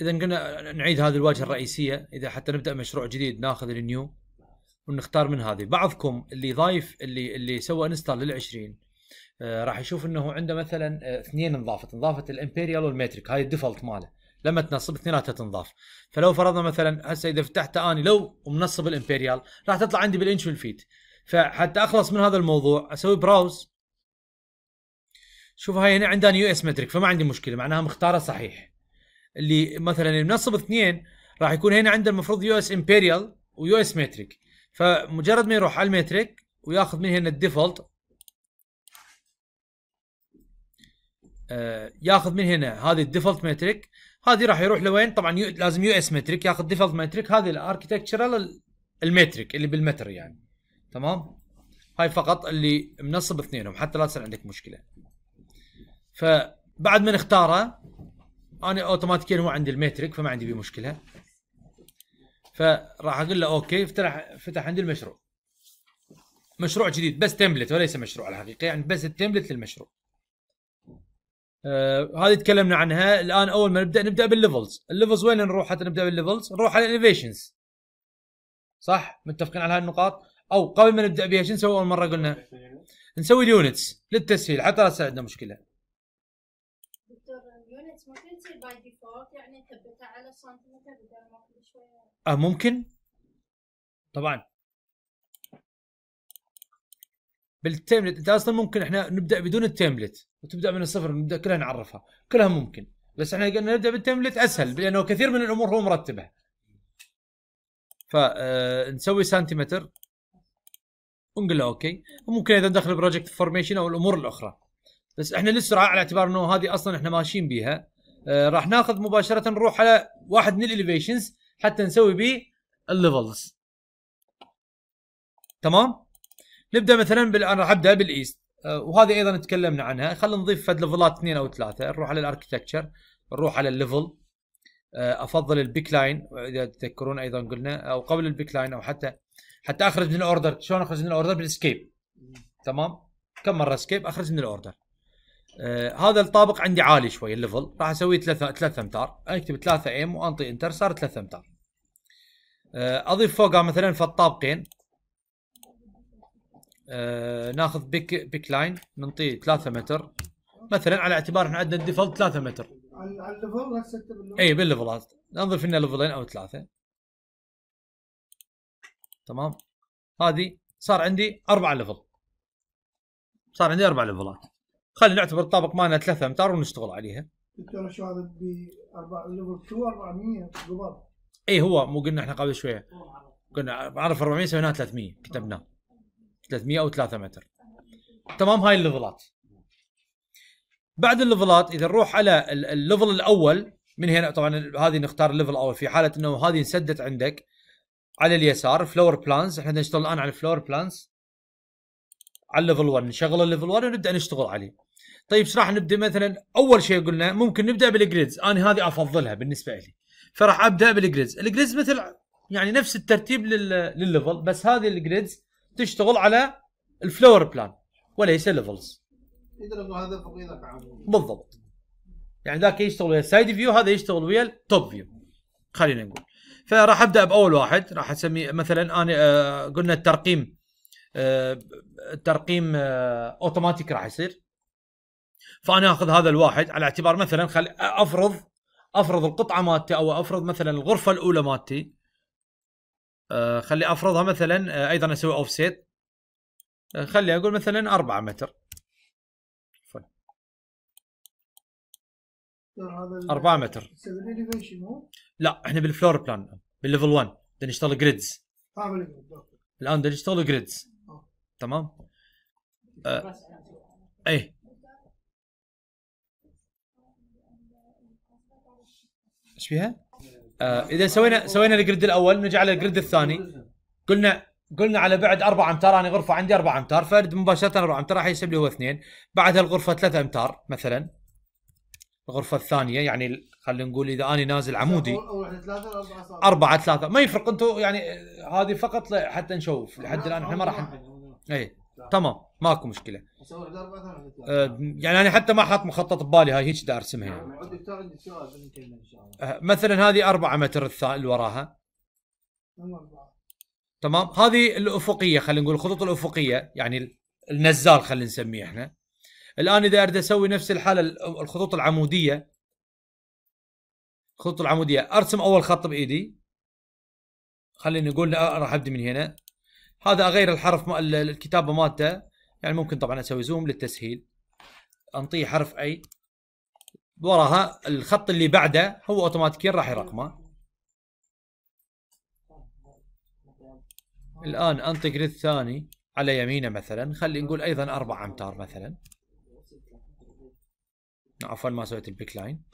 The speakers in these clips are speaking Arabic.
اذا قلنا نعيد هذه الواجهه الرئيسيه اذا حتى نبدا مشروع جديد ناخذ النيو ونختار من هذه بعضكم اللي ضايف اللي اللي سوى انستال لل 20 آه راح يشوف انه عنده مثلا آه اثنين انضافت انضافت الامبيريال والميتريك هاي الديفولت ماله لما تنصب اثنيناتها تنضاف فلو فرضنا مثلا هسه اذا فتحت اني لو منصب الامبيريال راح تطلع عندي بالانش والفيت فحتى اخلص من هذا الموضوع اسوي براوز شوف هاي هنا عندها يو اس متريك فما عندي مشكله معناها مختاره صحيح اللي مثلا المنصب اثنين راح يكون هنا عنده المفروض يو اس امبيريال ويو اس ميتريك فمجرد ما يروح على الميتريك وياخذ من هنا الديفولت آه، ياخذ من هنا هذه الديفولت ميتريك هذه راح يروح لوين طبعا يو... لازم يو اس ميتريك ياخذ ديفولت ميتريك هذه الاركتكتشرال الميتريك اللي بالمتر يعني تمام هاي فقط اللي منصب اثنينهم حتى لا تصير عندك مشكله فبعد ما نختاره انا اوتوماتيكيا هو عندي الميتريك فما عندي بيه مشكله فراح اقول له اوكي افتح فتح عندي المشروع مشروع جديد بس تمبلت وليس مشروع الحقيقه يعني بس التمبلت للمشروع آه هذه تكلمنا عنها الان اول ما نبدا نبدا بالليفلز الليفلز وين نروح حتى نبدا بالليفلز نروح على الانوفيشنز صح متفقين على هاي النقاط او قبل ما نبدا بها شو نسوي اول مره قلنا نسوي اليونتس للتسهيل حتى لا تصير عندنا مشكله تصير باي ديفولت يعني على سنتيمتر بدل ما كل شويه آه ممكن طبعا بالتيمبلت انت اصلا ممكن احنا نبدا بدون التيمبلت وتبدا من الصفر نبدا كلها نعرفها كلها ممكن بس احنا قلنا نبدا بالتيمبلت اسهل لانه كثير من الامور هو مرتبه فنسوي آه، سنتيمتر ونقول له اوكي وممكن اذا ندخل بروجكت فورميشن او الامور الاخرى بس احنا لسرعة على اعتبار انه هذه اصلا احنا ماشيين بيها آه راح ناخذ مباشره نروح على واحد من الاليفيشنز حتى نسوي بيه الليفلز تمام نبدا مثلا بال... انا راح ابدا بالايست آه وهذه ايضا تكلمنا عنها خلينا نضيف فد ليفلات اثنين او ثلاثه نروح على الاركتكتشر نروح على الليفل آه افضل البيك لاين اذا تذكرون ايضا قلنا او قبل البيك لاين او حتى حتى اخرج من الاوردر شلون اخرج من الاوردر بالاسكيب تمام كم مره اسكيب اخرج من الاوردر آه هذا الطابق عندي عالي شوي الليفل راح اسويه 3 3 امتار اكتب 3 ايم وانطي انتر صار 3 امتار آه اضيف فوقها مثلا الطابقين آه ناخذ بيك بيك لاين ننطيه 3 متر مثلا على اعتبار احنا عندنا الديفولت 3 متر على الليفل هسه اي بالليفلات نضيف لنا ليفلين او ثلاثه تمام هذه صار عندي اربع ليفل صار عندي اربع ليفلات خلينا نعتبر الطابق مالنا 3 امتار ونشتغل عليها دكتور شو هذا ب 4 ليفل 2 400 قبل اي هو مو قلنا احنا قبل شويه قلنا عرف 400 سويناها 300 كتبناه 300 او 3 متر تمام هاي الليفلات بعد الليفلات اذا نروح على الليفل الاول من هنا طبعا هذه نختار الليفل الاول في حاله انه هذه انسدت عندك على اليسار فلور بلانز احنا نشتغل الان على الفلور بلانز على الليفل 1 نشغل الليفل 1 ونبدا نشتغل عليه طيب ايش راح نبدا مثلا اول شيء قلنا ممكن نبدا بالجريدز انا هذه افضلها بالنسبه لي فراح ابدا بالجريدز الجريدز مثل يعني نفس الترتيب للليفل بس هذه الجريدز تشتغل على الفلور بلان وليس ليفلز بالضبط يعني ذاك يشتغل ويا السايد فيو هذا يشتغل ويا التوب فيو خلينا نقول فراح ابدا باول واحد راح اسميه مثلا انا آه قلنا الترقيم آه الترقيم آه اوتوماتيك راح يصير فانا اخذ هذا الواحد على اعتبار مثلا خل افرض افرض القطعه مالتي او افرض مثلا الغرفه الاولى مالتي أه خلي افرضها مثلا آه، ايضا اسوي اوف سيت آه، خلي اقول مثلا 4 متر 4 متر لا احنا بالفلور بلان بالليفل 1 نشتغل جريدز الان نشتغل جريدز تمام آه. يعني. ايه ايش فيها؟ آه اذا سوينا سوينا الجريد الاول نرجع على الجريد الثاني قلنا قلنا على بعد 4 امتار انا غرفه عندي 4 امتار فرد مباشره 4 امتار راح يسيب لي هو 2 بعدها الغرفه 3 امتار مثلا الغرفه الثانيه يعني خلينا نقول اذا انا نازل عمودي 4 3 ما يفرق انتم يعني آه، هذه فقط حتى نشوف لحد الان احنا ما راح اي تمام ماكو مشكله اسوي دار أه، يعني انا حتى ما حاط مخطط ببالي هاي هيك دا ارسمها يعني نعم، عندك أه، مثلا هذه 4 متر الثا... اللي وراها تمام هذه الافقيه خلينا نقول الخطوط الافقيه يعني النزال خلينا نسميه احنا الان اذا اريد اسوي نفس الحاله الخطوط العموديه الخطوط العموديه ارسم اول خط بايدي خلينا نقول راح ابدي من هنا هذا اغير الحرف الكتابه مالته يعني ممكن طبعا اسوي زوم للتسهيل انطيه حرف اي وراها الخط اللي بعده هو اوتوماتيكيا راح يرقمه الان انطي جريد ثاني على يمينه مثلا خلي نقول ايضا 4 امتار مثلا عفوا ما سويت البيك لاين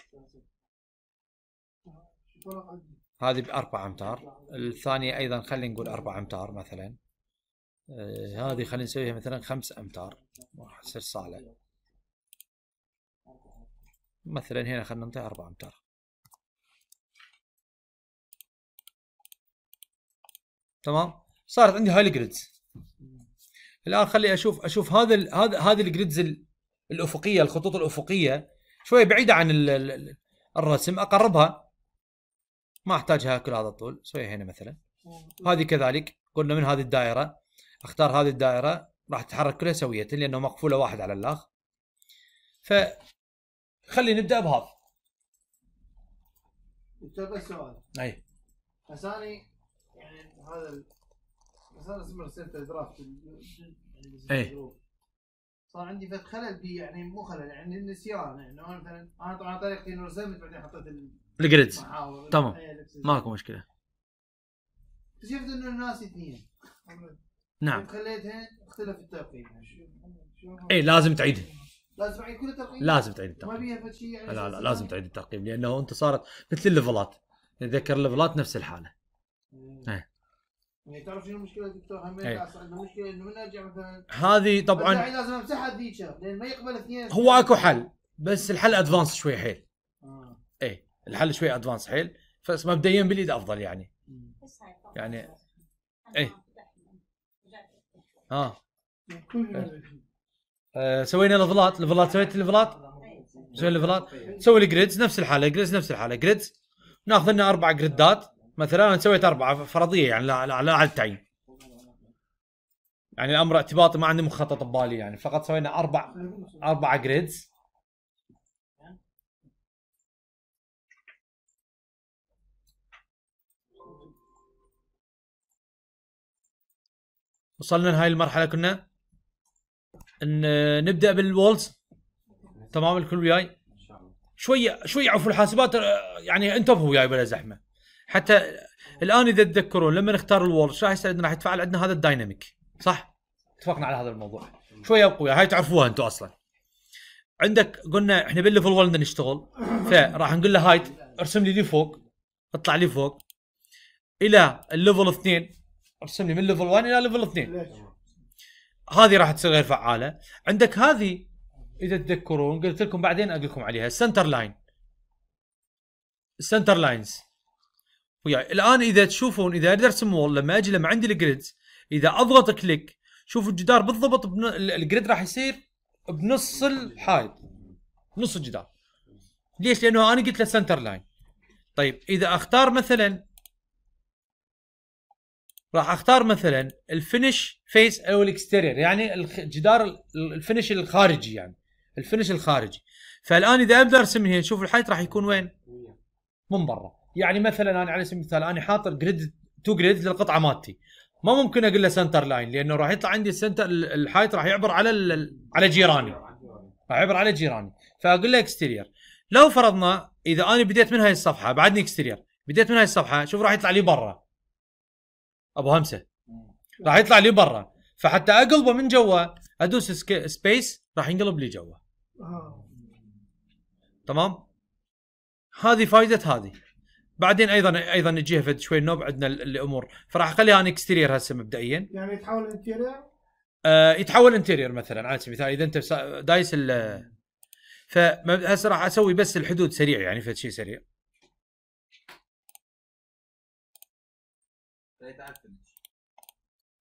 هذه بأربع أمتار الثانية أيضا خلي نقول أربع أمتار مثلا آه هذه خلينا نسويها مثلا خمس امتار راح تصير صاله مثلا هنا خلينا نعطيها اربع امتار تمام صارت عندي هاي الجريدز الان خلي اشوف اشوف هذا هذا هذه الجريدز الافقيه الخطوط الافقيه شويه بعيده عن الرسم اقربها ما احتاجها كل هذا الطول سويها هنا مثلا هذه كذلك قلنا من هذه الدائره اختار هذه الدائره راح تتحرك كلها سويه لانه مقفوله واحد على الاخ ف خلي نبدا بهذا دكتور بس سؤال اي بس انا يعني هذا بس انا اسمه رسمت درافت اي صار عندي فت خلل بي يعني مو خلل يعني النسيان يعني انا مثلا انا طبعا طريقتي انه رسمت بعدين حطيت الجريد تمام إيه، ماكو مشكله اكتشفت انه الناس اثنين نعم اختلف الترقيم اي لازم تعيدها لازم اعيد كل الترقيم لازم تعيد الترقيم ما فيها شيء يعني لا لا لازم تعيد الترقيم لانه انت صارت مثل الليفلات نتذكر الليفلات نفس الحاله إيه. ايه يعني تعرف شنو المشكله دكتور هم المشكله مشكله انه من ارجع مثلا هذه طبعا لازم امسحها ذيك لان ما يقبل اثنين هو اكو حل بس الحل ادفانس شوي حيل آه. ايه الحل شوي ادفانس حيل بس مبدئيا باليد افضل يعني يعني ايه اه آه، سوينا لفلات لفلات سويت لفلات سوينا لفلات نسوي الجريدز نفس الحاله جريدز نفس الحاله جريدز ناخذ لنا اربع جريدات مثلا انا سويت اربعه فرضيه يعني لا لا, لا على التعيين يعني الامر اعتباطي ما عندي مخطط ببالي يعني فقط سوينا اربع اربع جريدز وصلنا لهاي المرحله كنا ان نبدا بالولز تمام الكل وياي شويه شويه عفوا الحاسبات يعني انتبهوا وياي بلا زحمه حتى الان اذا تتذكرون لما نختار الولز راح يصير راح يتفعل عندنا هذا الدايناميك صح؟ اتفقنا على هذا الموضوع شويه وقوية هاي تعرفوها انتم اصلا عندك قلنا احنا بالليفل 1 بدنا نشتغل فراح نقول له هايت ارسم لي لي فوق اطلع لي فوق الى الليفل 2 ارسم لي من ليفل 1 الى ليفل 2 هذه راح تصير غير فعاله عندك هذه اذا تذكرون قلت لكم بعدين اقول لكم عليها السنتر لاين السنتر لاينز وياي الان اذا تشوفون اذا اقدر ارسم وول لما اجي لما عندي الجريدز اذا اضغط كليك شوفوا الجدار بالضبط بن... الجريد راح يصير بنص الحائط نص الجدار ليش؟ لانه انا قلت له سنتر لاين طيب اذا اختار مثلا راح اختار مثلا الفينش فيس او الاكستيرير يعني الجدار الفينش الخارجي يعني الفينش الخارجي فالان اذا ابدا ارسم هنا شوف الحيط راح يكون وين؟ من برا يعني مثلا انا على سبيل المثال انا حاطط جريد تو جريد للقطعه مالتي ما ممكن اقول له سنتر لاين لانه راح يطلع عندي السنتر الحيط راح يعبر على على جيراني راح يعبر على جيراني فاقول له اكستيرير لو فرضنا اذا انا بديت من هاي الصفحه بعدني اكستيرير بديت من هاي الصفحه شوف راح يطلع لي برا ابو همسه راح يطلع لي برا فحتى اقلبه من جوا ادوس سبيس راح ينقلب لي جوا آه. تمام هذه فائده هذه بعدين ايضا ايضا نجيها فد شوي نوب عندنا الامور فراح اخليها انا اكستيرير هسه مبدئيا يعني يتحول انتيرير آه يتحول انتيرير مثلا على سبيل المثال اذا انت دايس ال فهسه راح اسوي بس الحدود سريع يعني فد شيء سريع الفنش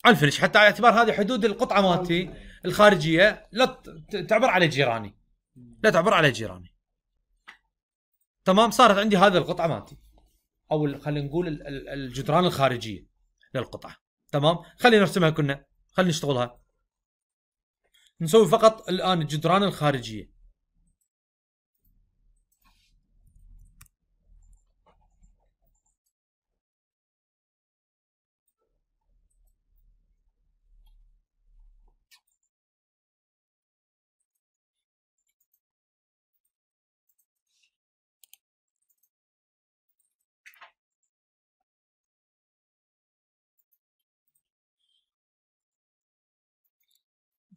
على الفنش حتى على اعتبار هذه حدود القطعه مالتي الخارجيه لا تعبر على جيراني لا تعبر على جيراني تمام صارت عندي هذه القطعه مالتي او خلينا نقول الجدران الخارجيه للقطعه تمام خلينا نرسمها كنا خلينا نشتغلها نسوي فقط الان الجدران الخارجيه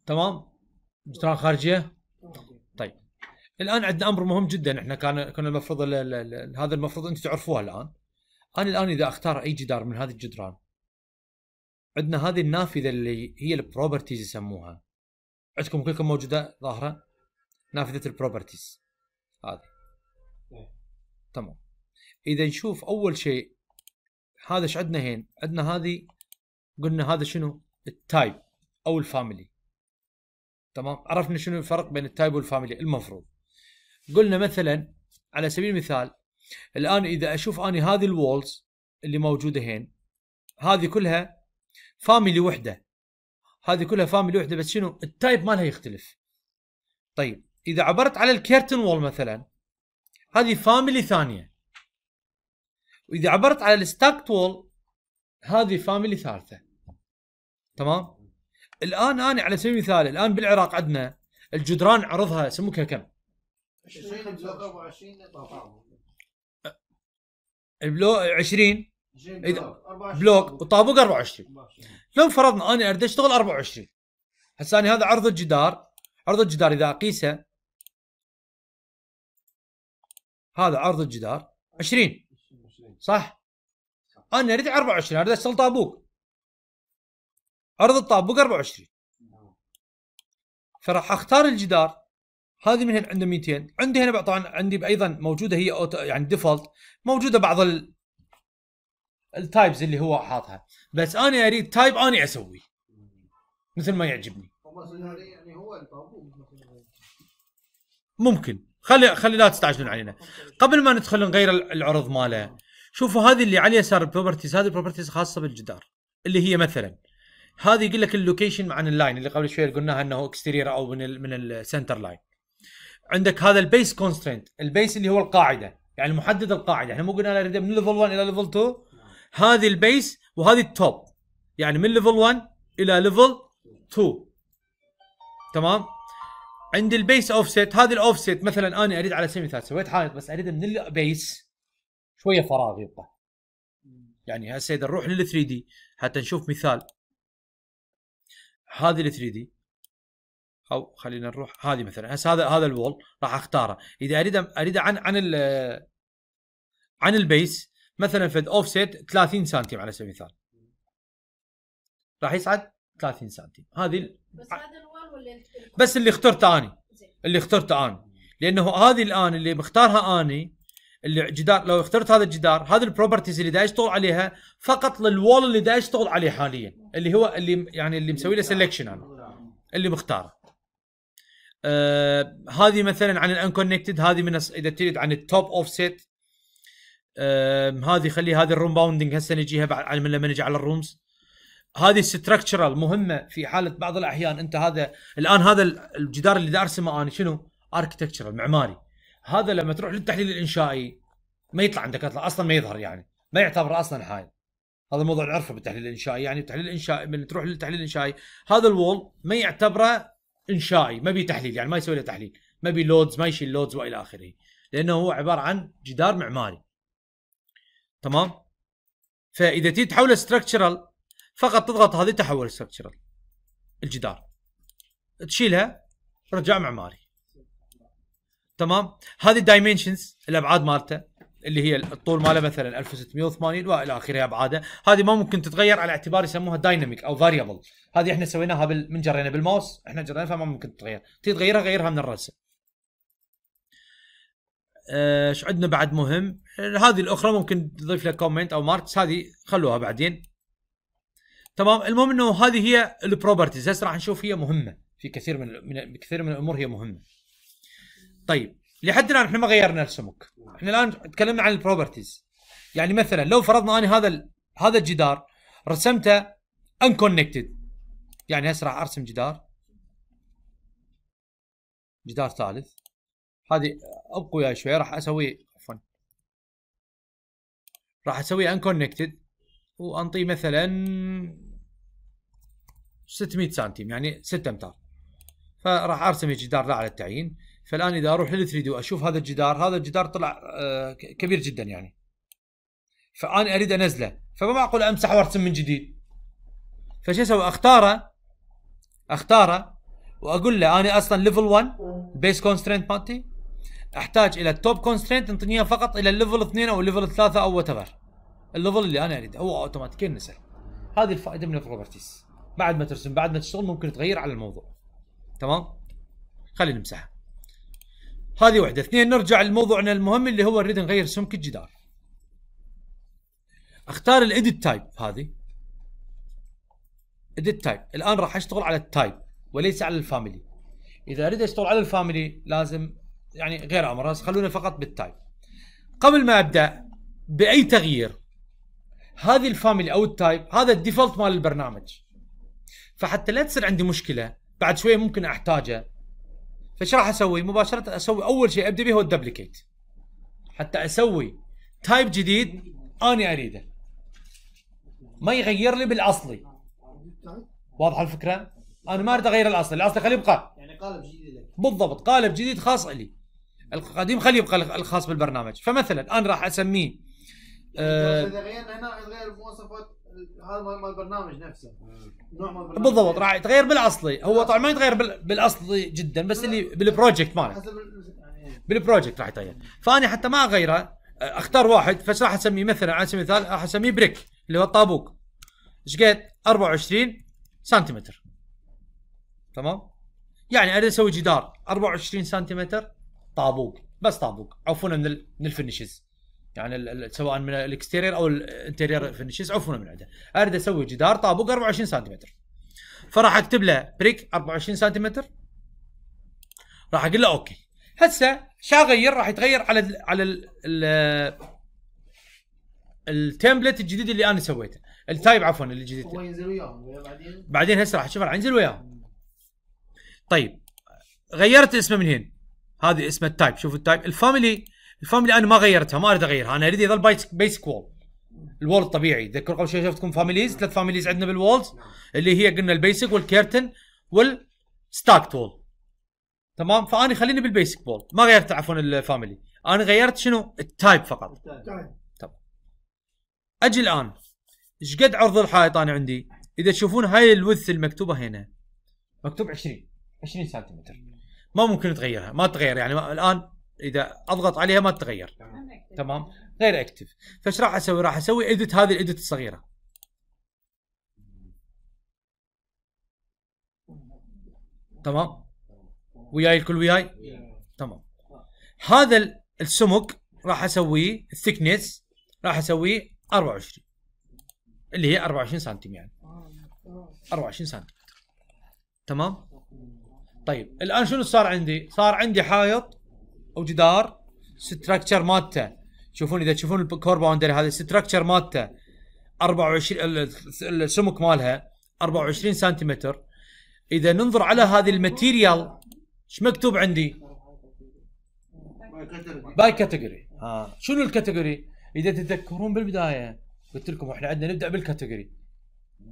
تمام وزاره خارجيه طيب الان عندنا امر مهم جدا احنا كان كنا المفروض هذا المفروض انتم تعرفوه الان انا الان اذا اختار اي جدار من هذه الجدران عندنا هذه النافذه اللي هي البروبرتيز يسموها عندكم كلكم موجوده ظاهره نافذه البروبرتيز هذه تمام اذا نشوف اول شيء هذا ايش عندنا هين عندنا هذه قلنا هذا شنو التايب او الفاميلي تمام عرفنا شنو الفرق بين التايب والفاميلي المفروض قلنا مثلا على سبيل المثال الان اذا اشوف اني هذه الوولز اللي موجوده هين هذه كلها فاميلي وحده هذه كلها فاميلي وحده بس شنو التايب مالها يختلف طيب اذا عبرت على الكيرتن وول مثلا هذه فاميلي ثانيه واذا عبرت على الستاكت وول هذه فاميلي ثالثه تمام الان انا على سبيل المثال الان بالعراق عندنا الجدران عرضها سموكها كم؟ 20 بلوك 24 البلو 20 بلوك وطابوق 24 لو فرضنا انا اريد اشتغل 24 هسه انا هذا عرض الجدار عرض الجدار اذا اقيسه هذا عرض الجدار 20 صح انا اريد 24 اريد اشتغل طابوق عرض الطابق 24 فراح اختار الجدار هذه من هنا عنده 200 عندي هنا طبعا عندي ايضا موجوده هي أوتو يعني ديفولت موجوده بعض ال... التايبز اللي هو حاطها بس انا اريد تايب اني اسويه مثل ما يعجبني ممكن خلي خلي لا تستعجلون علينا قبل ما ندخل نغير العرض ماله شوفوا هذه اللي على اليسار البروبرتيز هذه البروبرتيز خاصه بالجدار اللي هي مثلا هذه يقول لك اللوكيشن عن اللاين اللي قبل شوي قلناها انه اكستيرير او من الـ من السنتر لاين عندك هذا البيس كونسترينت البيس اللي هو القاعده يعني محدد القاعده احنا مو قلنا من ليفل 1 الى ليفل 2 هذه البيس وهذه التوب يعني من ليفل 1 الى ليفل 2 تمام عند البيس اوفست هذه الاوفست مثلا انا اريد على سبيل المثال سويت حائط بس اريد من البيس شويه فراغ يبقى يعني هسه اذا نروح لل 3 دي حتى نشوف مثال هذه ال 3 دي او خلينا نروح هذه مثلا هسه هذا هذا الوول راح اختاره اذا اريد اريد عن عن ال عن البيس مثلا فد اوف سيت 30 سنتيم على سبيل المثال راح يصعد 30 سنتيم هذه بس هذا الوول ولا بس اللي اخترته اني اللي اخترته اني لانه هذه الان اللي مختارها اني الجدار لو اخترت هذا الجدار هذه البروبرتيز اللي دا اشتغل عليها فقط للوول اللي دا اشتغل عليه حاليا اللي هو اللي يعني اللي مسوي له سلكشن انا اللي مختاره آه هذه مثلا عن الانكونكتد هذه من اذا تريد عن التوب اوف سيت هذه خلي هذه الروم باوندنج هسه نجيها بعد لما نجي على الرومز هذه ستراكشرال مهمه في حاله بعض الاحيان انت هذا الان هذا الجدار اللي دا ارسمه انا شنو؟ اركتكتشرال معماري هذا لما تروح للتحليل الانشائي ما يطلع عندك اصلا ما يظهر يعني ما يعتبر اصلا حايل هذا موضوع نعرفه بالتحليل الانشائي يعني التحليل الانشائي من تروح للتحليل الانشائي هذا الوول ما يعتبره انشائي ما بيه تحليل يعني ما يسوي له تحليل ما بيه لودز ما يشيل لودز والى اخره لانه هو عباره عن جدار معماري تمام فاذا تيجي تحوله ستراكشرال فقط تضغط هذه تحول ستراكشرال الجدار تشيلها رجع معماري تمام هذه الدايمنشنز الابعاد مالته اللي هي الطول ماله مثلا 1680 والى اخره ابعاده هذه ما ممكن تتغير على اعتبار يسموها دايناميك او فاريبل هذه احنا سويناها بال... من جرينا بالماوس احنا جرينا فما ممكن تتغير تي تغيرها غيرها من الرسم آه، ايش عندنا بعد مهم هذه الاخرى ممكن تضيف لها كومنت او ماركس هذه خلوها بعدين تمام المهم انه هذه هي البروبرتيز هسه راح نشوف هي مهمه في كثير من من كثير من الامور هي مهمه طيب لحد الان احنا ما غيرنا السمك احنا الان تكلمنا عن البروبرتيز يعني مثلا لو فرضنا اني هذا هذا الجدار رسمته انكونكتد يعني هسه راح ارسم جدار جدار ثالث هذه ابقوا يا شوي راح اسوي عفوا راح اسوي انكونكتد وانطيه مثلا 600 سنتيم يعني 6 امتار فراح ارسم الجدار ذا على التعيين فالان اذا اروح لل 3 دي واشوف هذا الجدار هذا الجدار طلع آه، كبير جدا يعني فانا اريد انزله فما معقول امسح وارسم من جديد فشو اسوي اختاره اختاره واقول له انا اصلا ليفل 1 البيس كونسترينت مالتي احتاج الى التوب كونسترينت انطيني اياه فقط الى الليفل 2 او الليفل 3 او وات ايفر الليفل اللي انا اريده هو اوتوماتيكيا نسى هذه الفائده من البروبرتيز بعد ما ترسم بعد ما تشتغل ممكن تغير على الموضوع تمام خلينا نمسحها هذه واحده اثنين نرجع لموضوعنا المهم اللي هو نريد نغير سمك الجدار اختار الايديت تايب هذه ايديت تايب الان راح اشتغل على التايب وليس على الفاميلي اذا اريد اشتغل على الفاميلي لازم يعني غير امر خلونا فقط بالتايب قبل ما ابدا باي تغيير هذه الفاميلي او التايب هذا الديفولت مال البرنامج فحتى لا تصير عندي مشكله بعد شويه ممكن احتاجه فايش راح اسوي؟ مباشره اسوي اول شيء ابدا به هو الدبليكيت حتى اسوي تايب جديد اني اريده ما يغير لي بالاصلي واضحه الفكره؟ انا ما اريد اغير الاصلي، الاصلي خليه يبقى يعني قالب جديد لك بالضبط قالب جديد خاص لي القديم خليه يبقى الخاص بالبرنامج فمثلا انا راح اسميه اذا آه، غيرنا هنا غير المواصفات هذا مال البرنامج نفسه نوع مال البرنامج بالضبط راح يتغير بالاصلي هو طبعا ما يتغير بالاصلي جدا بس اللي بالبروجكت ماله يعني. بالبروجكت راح يتغير فاني حتى ما اغيره اختار واحد بس راح اسميه مثلا على سبيل المثال راح اسميه بريك اللي هو الطابوق ايش قد 24 سنتيمتر تمام يعني اريد اسوي جدار 24 سنتيمتر طابوق بس طابوق عفوا من الفينشز يعني سواء من الاكستيرير او الانتيرير فينشز عفوا من عنده اريد اسوي جدار طابق 24 سنتيمتر فراح اكتب له بريك 24 سنتيمتر راح اقول له اوكي هسه شا اغير راح يتغير على الـ على الـ التمبلت الجديد اللي انا سويته التايب عفوا اللي جديد هو ينزل وياهم بعدين بعدين هسه راح تشوف راح ينزل وياهم طيب غيرت اسمه من هنا هذه اسمه التايب شوف التايب الفاميلي الفاميلي انا ما غيرتها ما اريد اغيرها انا اريد يظل بيسك وول الوول الطبيعي تذكر قبل شوي شفتكم فاميليز ثلاث فاميليز عندنا بالوولز اللي هي قلنا البيسك والكيرتن والستاكت وول تمام فانا خليني بالبيسك وول ما غيرت عفوا الفاميلي انا غيرت شنو التايب فقط طيب. طب اجي الان ايش قد عرض الحائط انا عندي اذا تشوفون هاي الوث المكتوبه هنا مكتوب 20 20 سنتيمتر ما ممكن تغيرها ما تغير يعني ما الان اذا اضغط عليها ما تتغير تمام غير اكتف فايش راح اسوي راح اسوي ايديت هذه الايديت الصغيره تمام وياي الكل وياي تمام هذا السمك راح اسويه الثكنس راح اسويه 24 اللي هي 24 سنتيم يعني 24 سنتيم تمام طيب الان شنو صار عندي؟ صار عندي حائط او جدار ستراكشر مالته شوفون اذا تشوفون الكور باوندري هذا ستراكشر مالته 24 السمك مالها 24 سنتيمتر اذا ننظر على هذه الماتيريال ايش مكتوب عندي؟ باي كاتيجوري آه. شنو الكاتيجوري؟ اذا تتذكرون بالبدايه قلت لكم احنا عندنا نبدا بالكاتيجوري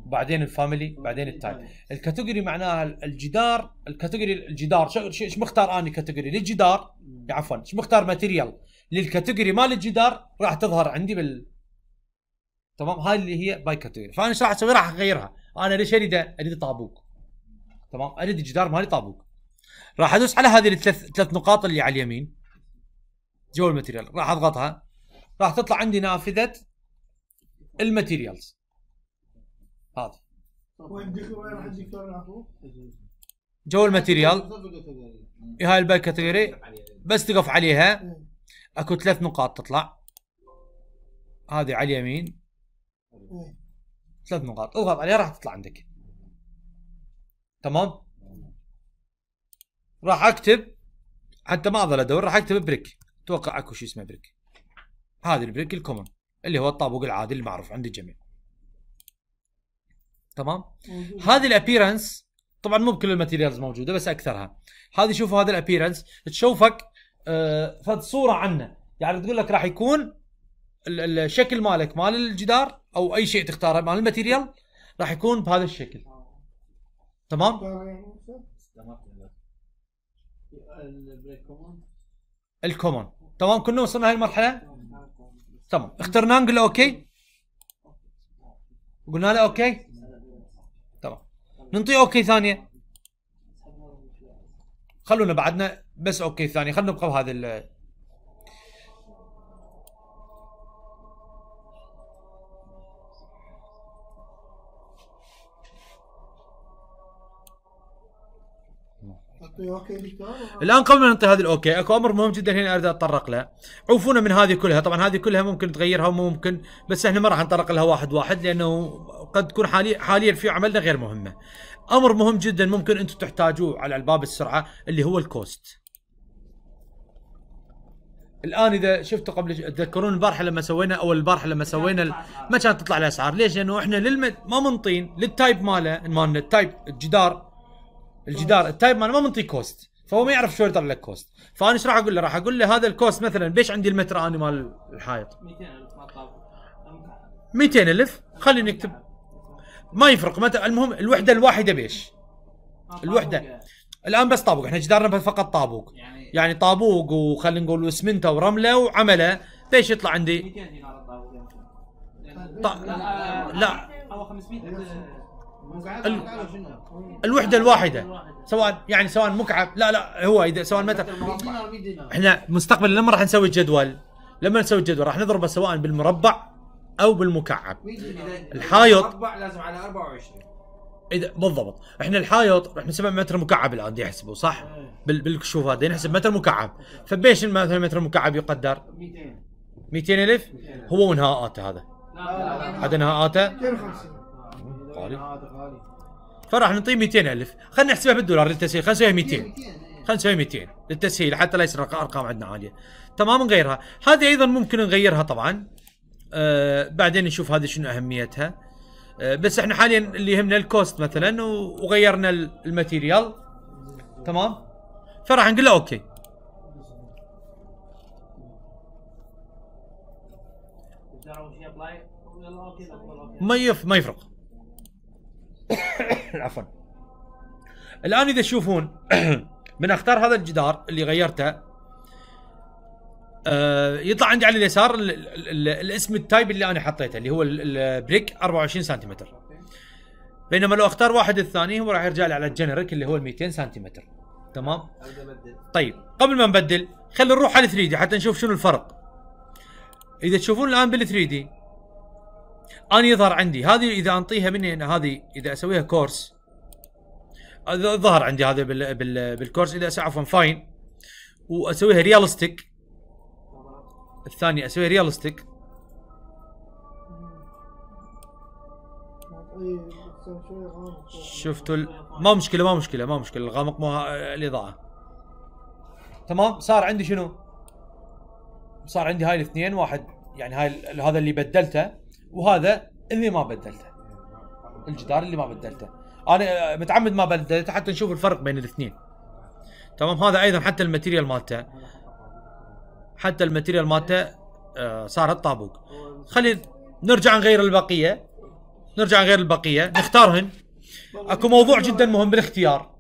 بعدين الفاميلي بعدين التايب الكاتيجوري معناها الجدار الكاتيجوري الجدار ايش مختار اني كاتيجوري للجدار عفوا ايش مختار ماتيريال للكاتيجوري مال الجدار راح تظهر عندي بال تمام هاي اللي هي باي كاتيجوري فانا ايش راح اسوي راح اغيرها انا ليش اريد اريد طابوق تمام اريد الجدار مالي طابوق راح ادوس على هذه الثلاث ثلاث نقاط اللي على اليمين جو الماتيريال راح اضغطها راح تطلع عندي نافذه الماتيريالز هذه جو الماتيريال هاي الباي كاتيجوري بس تقف عليها اكو ثلاث نقاط تطلع هذه على اليمين ثلاث نقاط اضغط عليها راح تطلع عندك تمام راح اكتب حتى ما اظل ادور راح اكتب بريك اتوقع اكو شيء اسمه بريك هذه البريك الكومن اللي هو الطابق العادي المعروف عند الجميع تمام هذه الابيرنس طبعا مو بكل الماتيريالز موجوده بس اكثرها هذه شوفوا هذا الابيرنس تشوفك فد آه، صوره عنه يعني تقول لك راح يكون الشكل مالك مال الجدار او اي شيء تختاره مال الماتيريال راح يكون بهذا الشكل تمام الكومون تمام كنا وصلنا هاي المرحله تمام اخترنا انجل اوكي قلنا له اوكي ننطيه اوكي ثانيه خلونا بعدنا بس اوكي ثانيه خلونا نبقى بهذا الان قبل ما ننطي هذه الاوكي اكو امر مهم جدا هنا اريد اتطرق له عوفونا من هذه كلها طبعا هذه كلها ممكن تغيرها وممكن بس احنا ما راح نتطرق لها واحد واحد لانه قد تكون حاليا حاليا في عملنا غير مهمه امر مهم جدا ممكن انتم تحتاجوه على الباب السرعه اللي هو الكوست الان اذا شفتوا قبل تذكرون البارحه لما سوينا او البارحه لما سوينا ما كانت تطلع الاسعار ليش؟ لانه احنا للم... ما منطين للتايب ماله مالنا التايب الجدار الجدار التايب ماله ما منطي كوست فهو ما يعرف شو يطلع لك كوست فانا ايش راح اقول له راح اقول له هذا الكوست مثلا بيش عندي المتر انا مال الحائط 200 الف 200 الف خليني اكتب ما يفرق متى المهم الوحده الواحده بيش آه، الوحده يعني. الان بس طابوق احنا جدارنا فقط طابوق يعني, يعني طابوق وخلينا نقول اسمنته ورمله وعمله بيش يطلع عندي 200 دينار الطابوق يعني. لا لا هو 500 الوحده الواحده سواء يعني سواء مكعب لا لا هو اذا سواء متر احنا مستقبلا لما راح نسوي الجدول لما نسوي الجدول راح نضربه سواء بالمربع او بالمكعب الحائط لازم على 24 اذا بالضبط احنا الحائط راح نسمع متر مكعب الان دي يحسبه صح بالكشوف هذا يعني نحسب متر مكعب فبيش مثلا متر مكعب يقدر 200 200 الف هو وانهاءاته هذا هذا انهاءاته 250 غالي فراح نعطيه 200000 خلينا نحسبها بالدولار للتسهيل خلينا نسويها 200 خلينا نسويها 200 للتسهيل حتى لا يصير ارقام عندنا عاليه تمام نغيرها هذه ايضا ممكن نغيرها طبعا آه بعدين نشوف هذه شنو اهميتها آه بس احنا حاليا اللي يهمنا الكوست مثلا وغيرنا الماتيريال تمام فراح نقول له اوكي ما يف ما يفرق عفوا الان اذا تشوفون من اختار هذا الجدار اللي غيرته آه، يطلع عندي على اليسار الاسم التايب اللي انا حطيته اللي هو البريك 24 سنتيمتر بينما لو اختار واحد الثاني هو راح يرجع لي على الجنريك اللي هو 200 سنتيمتر تمام طيب قبل ما نبدل خلينا نروح على 3 دي حتى نشوف شنو الفرق اذا تشوفون الان بال 3 دي انا يظهر عندي هذه اذا انطيها مني ان هذه اذا اسويها كورس ظهر عندي هذا بال بال بالكورس اذا عفوا فاين واسويها ريالستيك الثانيه اسويها ريالستيك شفتوا ال... ما مشكله ما مشكله ما مشكله الغامق مو الاضاءه تمام صار عندي شنو؟ صار عندي هاي الاثنين واحد يعني هاي هذا اللي بدلته وهذا اللي ما بدلته الجدار اللي ما بدلته انا متعمد ما بدلته حتى نشوف الفرق بين الاثنين تمام هذا ايضا حتى الماتيريال مالته حتى الماتيريال مالته آه، صارت طابوق خلي نرجع نغير البقيه نرجع نغير البقيه نختارهن اكو موضوع جدا مهم بالاختيار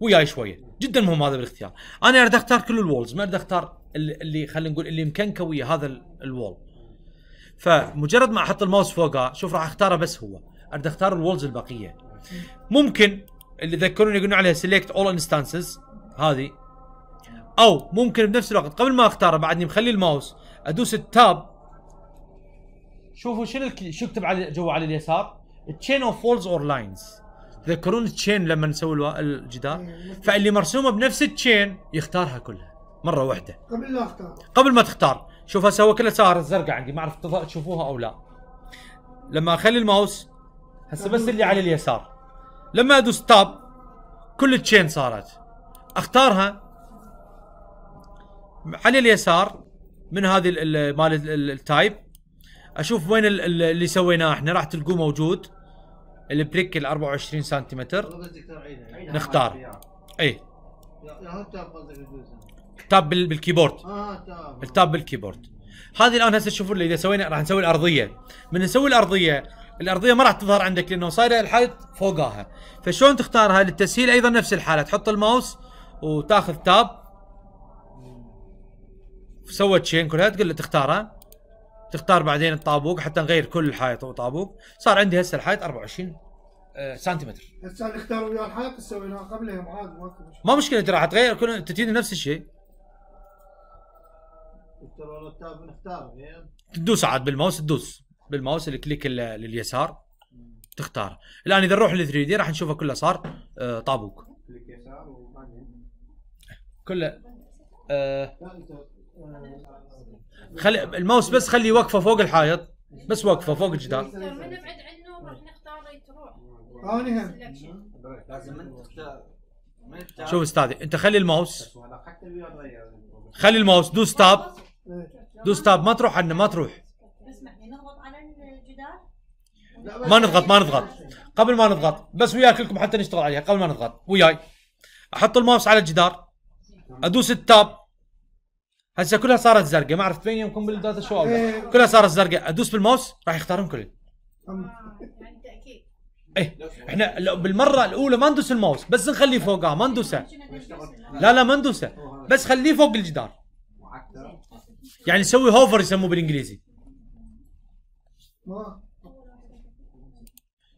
وياي شويه جدا مهم هذا بالاختيار انا اريد اختار كل الوولز ما اريد اختار اللي خلينا نقول اللي مكنكه ويا هذا الوول فمجرد ما احط الماوس فوقها شوف راح اختاره بس هو اريد اختار الولز البقيه ممكن اللي ذكروني يقولون عليها سيلكت اول انستانسز هذه او ممكن بنفس الوقت قبل ما اختاره بعدني مخلي الماوس ادوس التاب شوفوا شنو شو يكتب على جوا على اليسار تشين اوف وولز اور لاينز تذكرون التشين لما نسوي الجدار إيه، فاللي مرسومه بنفس التشين يختارها كلها مره واحده قبل لا اختار قبل ما تختار شوف هسه هو كله صارت زرقاء عندي ما اعرف تشوفوها او لا لما اخلي الماوس هسه بس اللي على اليسار لما ادوس تاب كل التشين صارت اختارها على اليسار من هذه مال التايب اشوف وين اللي سويناه احنا راح تلقوه موجود البريك ال 24 سنتيمتر نختار اي تاب بالكيبورد اه التاب بالكيبورد هذه الان هسه شوفوا اذا سوينا راح نسوي الارضيه من نسوي الارضيه الارضيه ما راح تظهر عندك لانه صايره الحائط فوقها فشلون تختارها للتسهيل ايضا نفس الحاله تحط الماوس وتاخذ تاب سوت شين كلها تقول له تختارها تختار بعدين الطابوق حتى نغير كل الحائط وطابوق صار عندي هسه الحائط 24 آه، سنتيمتر هسه نختار ويا الحائط سويناه قبلها معاد ما مشكله ترى راح تغير كل تتيني نفس الشيء نختار تدوس عاد بالماوس تدوس بالماوس الكليك لليسار تختار الان اذا نروح لل 3 دي راح نشوفه كله صار طابوق آه، طابوك كليك يسار كله آه،, آه خلي الماوس بس خليه وقفه فوق الحائط بس وقفه فوق الجدار من نبعد عنه راح نختار تروح آه، نعم. لازم تختار شوف استاذي انت خلي الماوس خلي الماوس دوس تاب ايه. دوس تاب ما تروح عنه ما تروح نضغط على الجدار ما نضغط ما نضغط قبل ما نضغط بس وياي كلكم حتى نشتغل عليها قبل ما نضغط وياي احط الماوس على الجدار ادوس التاب هسه كلها صارت زرقاء ما اعرف بين يومكم بالداتا شو او إيه. كلها صارت زرقاء ادوس بالماوس راح يختارون كلهم يعني ايه احنا بالمره الاولى ما ندوس الماوس بس نخليه فوقها ما ندوسه لا لا ما ندوسه بس خليه فوق الجدار يعني سوي هوفر يسموه بالانجليزي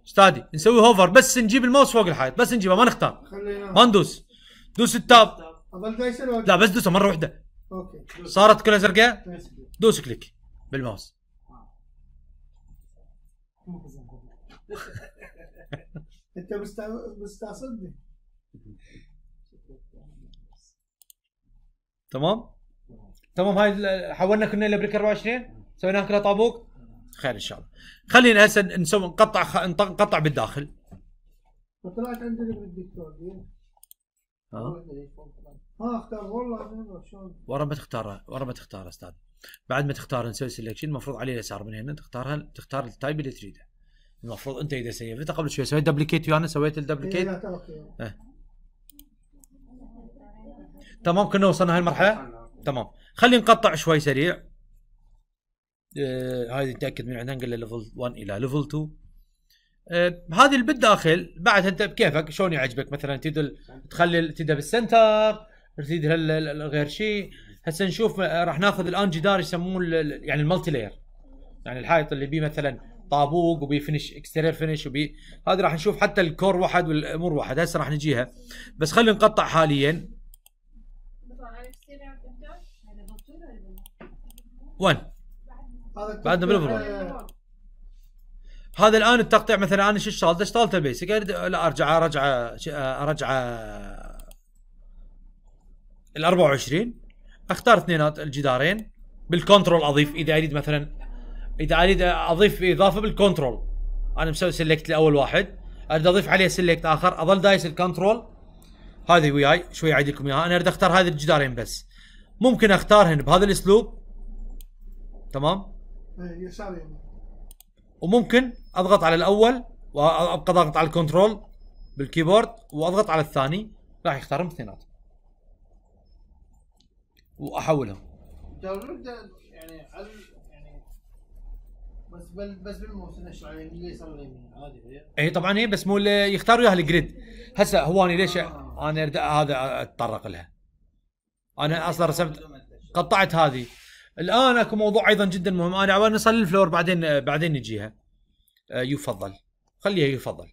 استاذي نسوي هوفر بس نجيب الماوس فوق الحائط بس نجيبه ما نختار ما ندوس دوس التاب لا بس دوسه مره واحده صارت كلها زرقاء دوس كليك بالماوس انت مستعصبني تمام تمام هاي حولنا كنا الى بريك 24 سويناها كلها طابوق خير ان شاء الله خلينا هسه نسوي نقطع خ... نقطع بالداخل إيه؟ طلعت عندنا بالدكتور ها ها اختار والله شلون ورا ما تختارها ورا ما تختارها استاذ بعد ما تختار نسوي سلكشن المفروض عليه اليسار من هنا تختارها تختار التايب اللي تريده المفروض انت اذا سيفته قبل شوي سويت دبليكيت ويانا سويت الدبليكيت إيه، إيه. تمام كنا وصلنا هاي المرحله تمام خلينا نقطع شوي سريع آه هذه نتاكد من عندها نقول ليفل 1 الى ليفل 2 آه هذه اللي بالداخل بعد انت بكيفك شلون يعجبك مثلا تقدر تخلي تبدا بالسنتر تريد غير شيء هسه نشوف آه، راح ناخذ الان جدار يسمون يعني المالتي لاير يعني الحائط اللي بيه مثلا طابوق وبي فينش اكستيرير فينش وبي هذه راح نشوف حتى الكور واحد والامور واحد هسه راح نجيها بس خلينا نقطع حاليا وين؟ بعدنا بالاوفر هذا الان التقطيع مثلا انا شو اشتغلت؟ اشتغلت البيسك اريد لا ارجع ارجع ارجع ال 24 اختار اثنينات الجدارين بالكنترول اضيف اذا اريد مثلا اذا اريد اضيف اضافه بالكنترول انا مسوي سيلكت لاول واحد اريد اضيف عليه سيلكت اخر اظل دايس الكنترول هذه وياي شوي اعيد لكم اياها انا اريد اختار هذه الجدارين بس ممكن اختارهن بهذا الاسلوب تمام يسار إيه، وممكن اضغط على الاول وابقى ضاغط على الكنترول بالكيبورد واضغط على الثاني راح يختارهم اثنيناتهم واحولهم يعني على يعني بس بس بالموس نشر على اللي اليمين عادي اي طبعا هي إيه، بس مو يختاروا اياها الجريد هسه هو انا ليش آه. انا هذا اتطرق لها انا يعني اصلا رسمت قطعت هذه الان اكو موضوع ايضا جدا مهم انا عوان نصل الفلور بعدين بعدين نجيها آه، يفضل خليها يفضل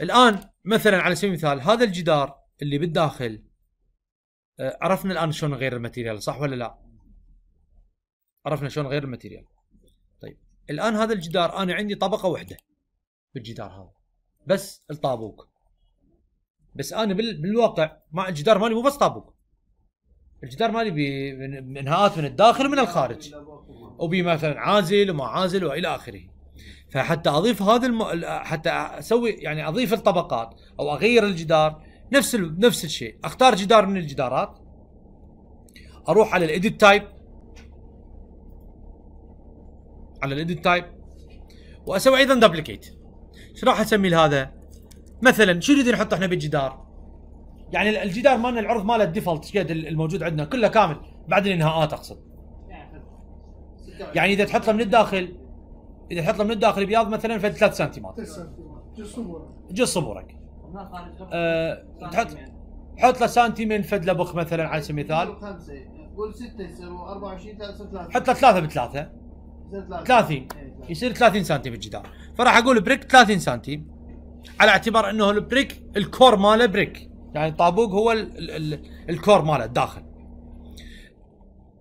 الان مثلا على سبيل المثال هذا الجدار اللي بالداخل آه، عرفنا الان شلون نغير الماتيريال صح ولا لا؟ عرفنا شلون نغير الماتيريال طيب الان هذا الجدار انا عندي طبقه واحده بالجدار هذا بس الطابوق بس انا بالواقع مع الجدار مالي مو بس طابوق الجدار مالي بانهاءات من الداخل ومن الخارج وبي مثلا عازل وما عازل والى اخره فحتى اضيف هذا الم... حتى اسوي يعني اضيف الطبقات او اغير الجدار نفس ال... نفس الشيء اختار جدار من الجدارات اروح على الايديت تايب على الايديت تايب واسوي ايضا دبليكيت شو راح اسمي لهذا مثلا شو نريد نحط احنا بالجدار يعني الجدار مالنا العرض ماله الديفولت قد الموجود عندنا كله كامل بعد الانهاءات اقصد يعني اذا تحط له من الداخل اذا تحط له من الداخل بياض مثلا فد 3 سنتيمتر جز صبورك أه تحط حط له سنتيمين فد لبخ بخ مثلا على سبيل المثال قول 6 يصيروا 24 3 حط له 3 بثلاثه 30 يصير 30 إيه، سنتي بالجدار فراح اقول بريك 30 سنتي على اعتبار انه البريك الكور ماله بريك يعني الطابوق هو الـ الـ الـ الكور ماله الداخل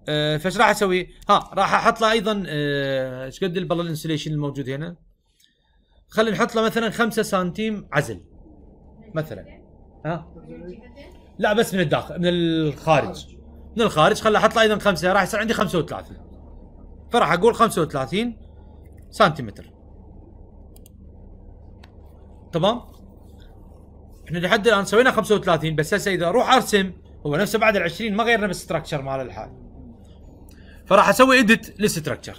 أه فايش راح اسوي؟ ها راح احط له ايضا أه، ايش قد البلل انسليشن الموجود هنا؟ خلينا نحط له مثلا 5 سنتيم عزل مثلا ها؟ لا بس من الداخل من الخارج من الخارج خلينا احط له ايضا 5 راح يصير عندي 35 فراح اقول 35 سنتيمتر تمام؟ احنا لحد الان سوينا 35 بس هسه اذا اروح ارسم هو نفسه بعد ال 20 ما غيرنا بالستراكشر مال الحال فراح اسوي ايديت للستراكشر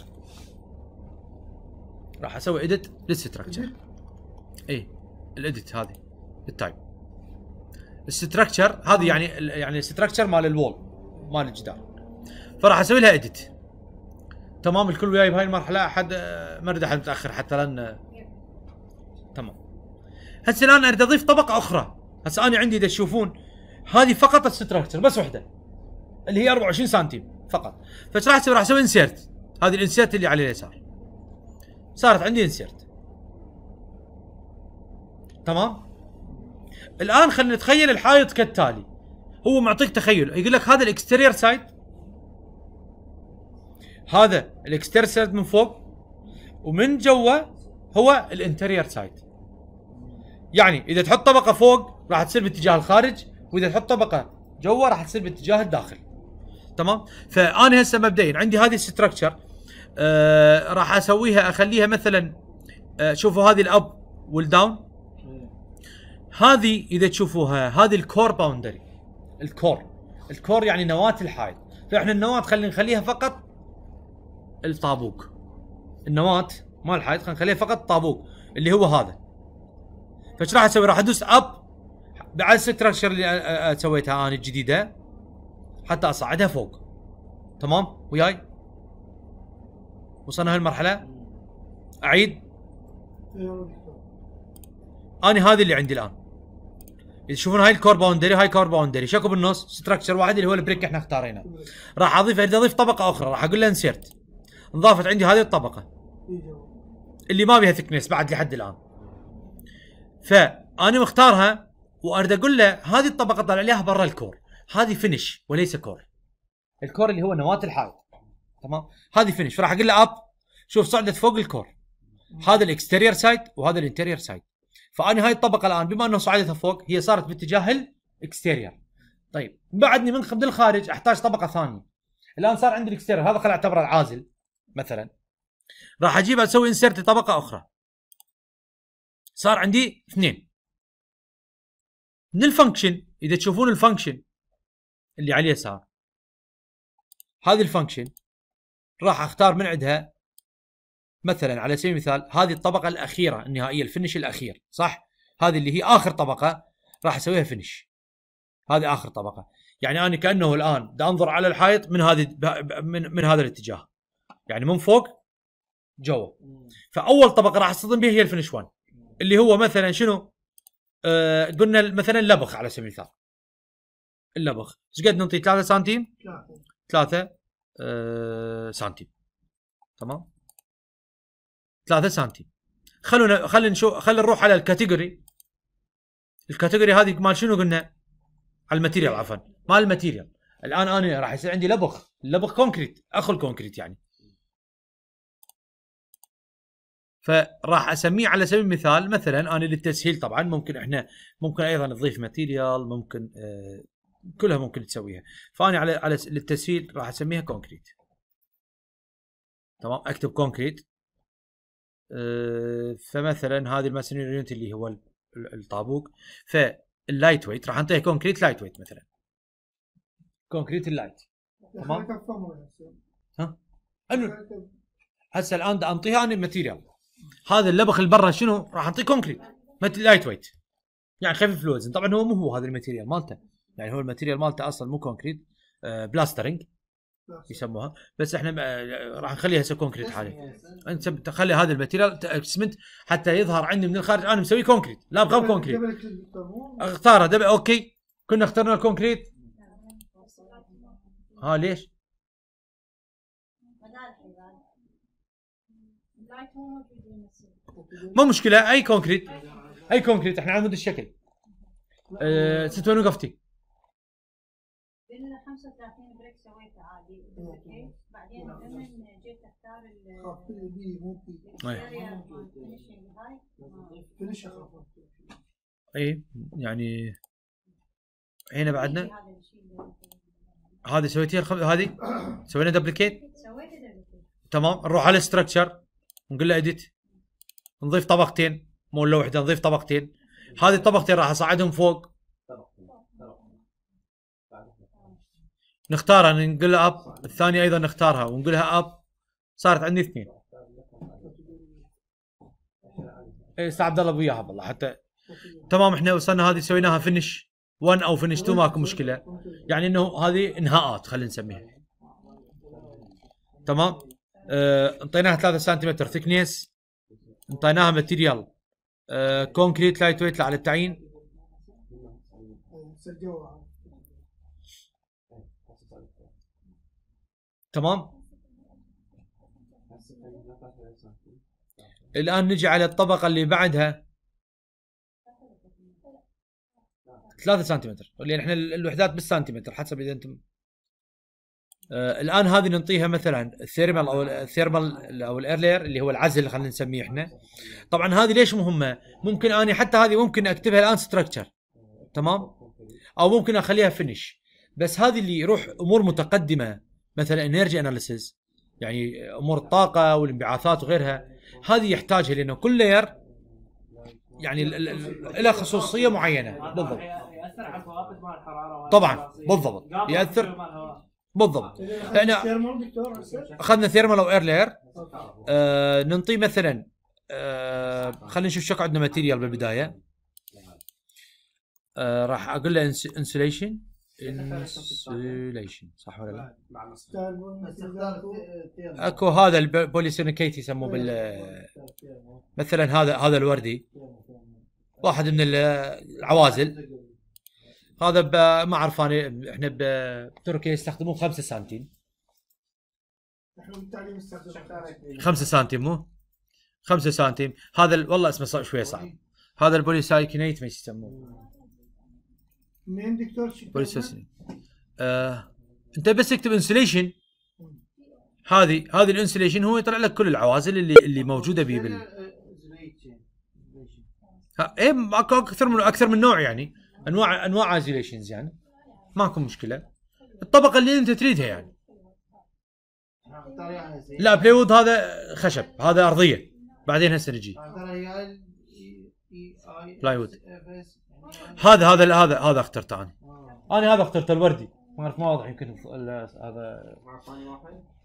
راح اسوي ايديت للستراكشر اي الاديت هذه التايب الستراكشر هذه يعني يعني الستراكشر مال الوول مال الجدار فراح اسوي لها ايديت تمام الكل وياي بهاي المرحله احد آه، ما اريد احد متاخر حتى لان آه. تمام هسه الان اريد اضيف طبقه اخرى هسه انا عندي اذا تشوفون هذه فقط الستراكتر بس وحده اللي هي 24 سنتيم فقط فايش راح اسوي؟ راح اسوي انسيرت هذه الانسيرت اللي على اليسار صارت عندي انسيرت تمام الان خلينا نتخيل الحائط كالتالي هو معطيك تخيل يقول لك هذا الاكستيرير سايد هذا الاكستيرير سايد من فوق ومن جوا هو الانترير سايد يعني اذا تحط طبقه فوق راح تصير باتجاه الخارج واذا تحط طبقه جوا راح تصير باتجاه الداخل تمام فانا هسه مبدئيا عندي هذه الستركتشر آه راح اسويها اخليها مثلا آه شوفوا هذه الاب والداون هذه اذا تشوفوها هذه الكور باوندري الكور الكور يعني نواه الحائط فاحنا النواه خلينا نخليها فقط الطابوق النواه مال الحائط خلينا نخليها فقط طابوق اللي هو هذا فايش راح اسوي؟ راح ادوس اب بعد الستراكشر اللي سويتها انا الجديده حتى اصعدها فوق تمام وياي وصلنا هالمرحله اعيد انا هذه اللي عندي الان تشوفون هاي الكور باوندري هاي كور باوندري شكو بالنص ستراكشر واحد اللي هو البريك احنا اختارينه راح اضيف اريد اضيف طبقه اخرى راح اقول له انسيرت انضافت عندي هذه الطبقه اللي ما بيها ثكنس بعد لحد الان فانا مختارها واريد اقول له هذه الطبقه طلع عليها برا الكور هذه فينش وليس كور الكور اللي هو نواه الحائط تمام هذه فينش فراح اقول له اب شوف صعدت فوق الكور هذا الاكستيرير سايد وهذا الانتيرير سايد فانا هاي الطبقه الان بما انه صعدتها فوق هي صارت باتجاه الاكستيرير طيب بعدني من الخارج احتاج طبقه ثانيه الان صار عندي الاكستيرير هذا خل اعتبره العازل مثلا راح اجيب اسوي انسرت طبقه اخرى صار عندي اثنين من الفانكشن اذا تشوفون الفانكشن اللي على اليسار هذه الفانكشن راح اختار من عندها مثلا على سبيل المثال هذه الطبقه الاخيره النهائيه الفنش الاخير صح هذه اللي هي اخر طبقه راح اسويها فنش هذه اخر طبقه يعني انا كانه الان دا انظر على الحائط من هذه من, من هذا الاتجاه يعني من فوق جوا فاول طبقه راح اصطدم بها هي الفنش 1 اللي هو مثلا شنو؟ آه قلنا مثلا لبخ على سبيل المثال اللبخ ايش قد نعطي 3 سنتيم؟ 3 آه سنتيم تمام؟ 3 سنتيم خلونا خلينا نشوف خلينا نروح على الكاتيجوري الكاتيجوري هذه مال شنو قلنا؟ على الماتيريال عفوا مال الماتيريال الان انا راح يصير عندي لبخ اللبخ كونكريت اخو الكونكريت يعني فراح اسميه على سبيل المثال مثلا انا للتسهيل طبعا ممكن احنا ممكن ايضا تضيف ماتيريال ممكن آه كلها ممكن تسويها فانا على على للتسهيل راح اسميها كونكريت تمام اكتب كونكريت آه، فمثلا هذه الماسونير يونت اللي هو الطابوق فاللايت ويت راح انطيه كونكريت لايت ويت مثلا كونكريت اللايت تمام ها هسه الان انطيها انا الماتيريال هذا اللبخ اللي برا شنو راح اعطيه كونكريت لايت ويت يعني خفيف الوزن طبعا هو مو هو هذا الماتيريال مالته يعني هو الماتيريال مالته اصلا مو كونكريت آه بلاسترنج يسموها بس احنا آه، راح نخليها هسه كونكريت حاليا يعني انت تخلي هذا الماتيريال اسمنت حتى يظهر عندي من الخارج انا مسوي كونكريت لا بخب كونكريت اختاره دب... اوكي كنا اخترنا الكونكريت ها ليش؟ مو مشكله اي كونكريت اي كونكريت احنا على مود الشكل ست وين وقفتي؟ بال 35 بريك سويتها عادي بعدين لما جيت اختار ال إيه. أيوه. اي إيه، يعني هنا بعدنا إيه، هذه سويتيها هذه سوينا دبليكيت سويت دبليكيت تمام نروح على ستراكشر ونقول له اديت نضيف طبقتين مو لو وحده نضيف طبقتين هذه الطبقتين راح اصعدهم فوق نختارها نقول اب الثانيه ايضا نختارها ونقلها اب صارت عندي اثنين اي استاذ عبد الله وياها بالله حتى تمام احنا وصلنا هذه سويناها فينش 1 او فينش 2 ماكو مشكله يعني انه هذه انهاءات خلينا نسميها تمام آه، انطيناها آه 3 سنتيمتر ثكنيس انطيناها ماتيريال آه، كونكريت لايت ويت على التعيين تمام الان نجي على الطبقه اللي بعدها 3 سنتيمتر اللي احنا الوحدات بالسنتيمتر حسب اذا انتم آه الان هذه ننطيها مثلا الثيرمال او الثيرمال او الايرلير اللي هو العزل خلينا نسميه احنا طبعا هذه ليش مهمه؟ ممكن اني حتى هذه ممكن اكتبها الان ستراكشر تمام؟ او ممكن اخليها فينش بس هذه اللي يروح امور متقدمه مثلا انرجي اناليسيز يعني امور الطاقه والانبعاثات وغيرها هذه يحتاجها لانه كل لير يعني لها خصوصيه معينه بالضبط ياثر على الحراره طبعا بالضبط ياثر بالضبط يعني اخذنا ثيرمال او اير طيب. لاير آه ننطيه مثلا آه خلينا نشوف شو عندنا ماتيريال بالبدايه آه راح اقول له انسوليشن انسوليشن صح ولا لا؟ طيب، اكو هذا البوليسينيكيت يسموه بال مثلا هذا هذا الوردي واحد من العوازل هذا ما اعرف انا احنا بتركيا يستخدمون 5 سنتيم احنا 5 سنتيم مو 5 سنتيم هذا ال... والله اسمه شويه صعب هذا البوليسايكينيت ما يسموه منين دكتور آه... انت بس اكتب انسليشن هذه هذه الانسليشن هو يطلع لك كل العوازل اللي اللي موجوده بيه بال... ايه اكثر من اكثر من نوع يعني انواع انواع ايزوليشنز يعني ماكو مشكله الطبقه اللي انت تريدها يعني لا بلاي وود هذا خشب هذا ارضيه بعدين هسه نجي بلاي وود هذا هذا هذا هذا اخترته انا انا هذا اخترته الوردي ما اعرف ما واضح يمكن هذا